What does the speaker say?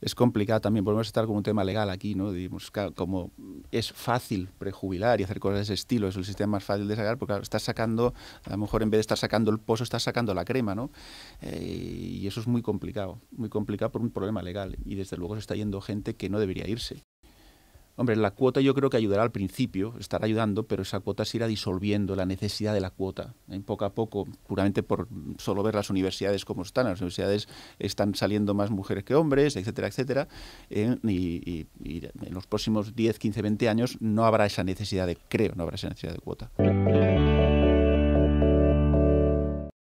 es complicado también, podemos estar con un tema legal aquí, ¿no? Digamos, como es fácil prejubilar y hacer cosas de ese estilo, es el sistema más fácil de sacar, porque claro, estás sacando, a lo mejor en vez de estar sacando el pozo, estás sacando la crema, ¿no? Eh, y eso es muy complicado, muy complicado por un problema legal. Y desde luego se está yendo gente que no debería irse. Hombre, la cuota yo creo que ayudará al principio, estará ayudando, pero esa cuota se irá disolviendo, la necesidad de la cuota, ¿eh? poco a poco, puramente por solo ver las universidades como están. Las universidades están saliendo más mujeres que hombres, etcétera, etcétera, ¿eh? y, en los próximos 10, 15, 20 años no habrá esa necesidad de, creo, no habrá esa necesidad de cuota.